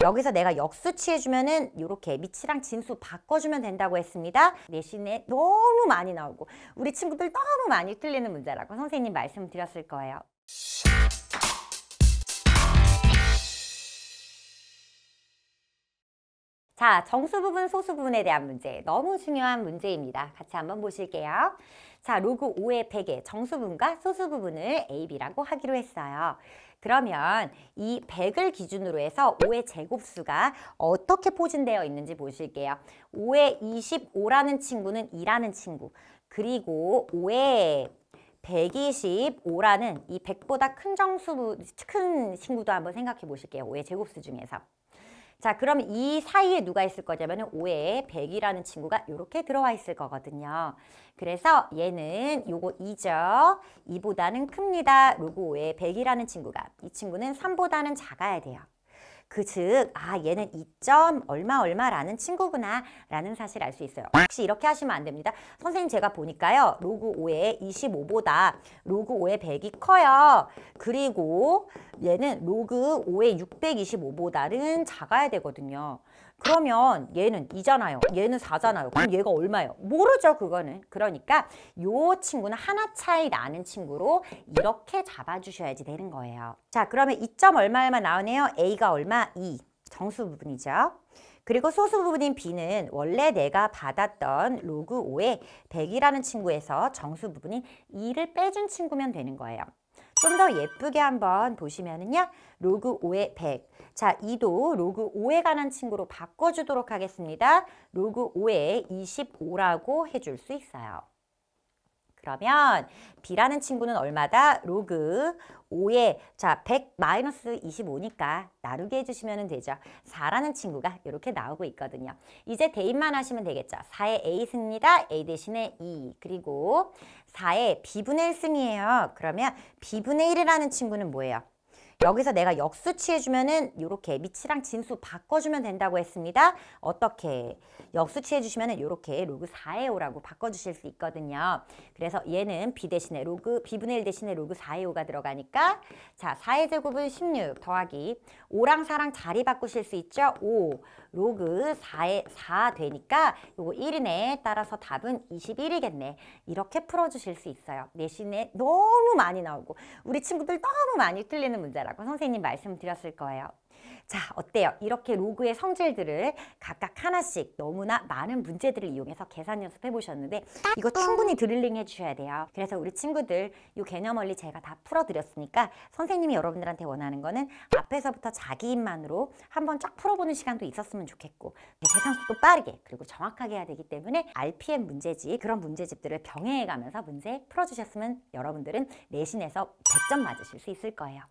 여기서 내가 역수치해주면은 이렇게 밑이랑 진수 바꿔주면 된다고 했습니다. 내신에 너무 많이 나오고 우리 친구들 너무 많이 틀리는 문제라고 선생님 말씀드렸을 거예요. 자, 정수부분, 소수부분에 대한 문제. 너무 중요한 문제입니다. 같이 한번 보실게요. 자, 로그 5의 100의 정수분과 부 소수부분을 A, B라고 하기로 했어요. 그러면 이 100을 기준으로 해서 5의 제곱수가 어떻게 포진되어 있는지 보실게요. 5의 25라는 친구는 2라는 친구, 그리고 5의 125라는 이 100보다 큰 정수, 큰 친구도 한번 생각해 보실게요. 5의 제곱수 중에서. 자 그럼 이 사이에 누가 있을 거냐면 은 5에 100이라는 친구가 이렇게 들어와 있을 거거든요. 그래서 얘는 요거 2죠. 2보다는 큽니다. 로고 5에 100이라는 친구가 이 친구는 3보다는 작아야 돼요. 그 즉, 아, 얘는 이점 얼마 얼마라는 친구구나 라는 사실 알 수 있어요. 혹시 이렇게 하시면 안 됩니다. 선생님 제가 보니까요. 로그 5의 25보다 로그 5의 100이 커요. 그리고 얘는 로그 5의 625보다는 작아야 되거든요. 그러면 얘는 이잖아요 얘는 사잖아요 그럼 얘가 얼마예요? 모르죠 그거는. 그러니까 요 친구는 하나 차이 나는 친구로 이렇게 잡아주셔야지 되는 거예요. 자 그러면 2점 얼마에만 나오네요. A가 얼마? 2. 정수 부분이죠. 그리고 소수 부분인 B는 원래 내가 받았던 로그 5에 100이라는 친구에서 정수 부분인 2를 빼준 친구면 되는 거예요. 좀더 예쁘게 한번 보시면은요. 로그 5의 100. 자, 2도 로그 5에 관한 친구로 바꿔주도록 하겠습니다. 로그 5에 25라고 해줄 수 있어요. 그러면 B라는 친구는 얼마다? 로그 5에 자100 마이너스 25니까 나누게 해주시면 되죠. 4라는 친구가 이렇게 나오고 있거든요. 이제 대입만 하시면 되겠죠. 4의 A 승입니다. A 대신에 2 e. 그리고 4의 B분의 1승이에요. 그러면 B분의 1이라는 친구는 뭐예요? 여기서 내가 역수치해주면은 이렇게 밑이랑 진수 바꿔주면 된다고 했습니다. 어떻게? 역수치해주시면은 이렇게 로그 4의 5라고 바꿔주실 수 있거든요. 그래서 얘는 b 대신에 로그 b분의 1 대신에 로그 4의 5가 들어가니까 자 4의 제곱은 16 더하기 5랑 4랑 자리 바꾸실 수 있죠. 5 로그 4의 4 되니까 요거 1이네. 따라서 답은 21이겠네. 이렇게 풀어주실 수 있어요. 내신에 너무 많이 나오고 우리 친구들 너무 많이 틀리는 문제라 라고 선생님 말씀드렸을 거예요. 자 어때요? 이렇게 로그의 성질들을 각각 하나씩 너무나 많은 문제들을 이용해서 계산 연습해 보셨는데 이거 충분히 드릴링 해주셔야 돼요. 그래서 우리 친구들 이 개념 원리 제가 다 풀어드렸으니까 선생님이 여러분들한테 원하는 거는 앞에서부터 자기 입만으로 한번 쫙 풀어보는 시간도 있었으면 좋겠고 네, 계산속도 빠르게 그리고 정확하게 해야 되기 때문에 RPM 문제집 그런 문제집들을 병행해가면서 문제 풀어주셨으면 여러분들은 내신에서 100점 맞으실 수 있을 거예요.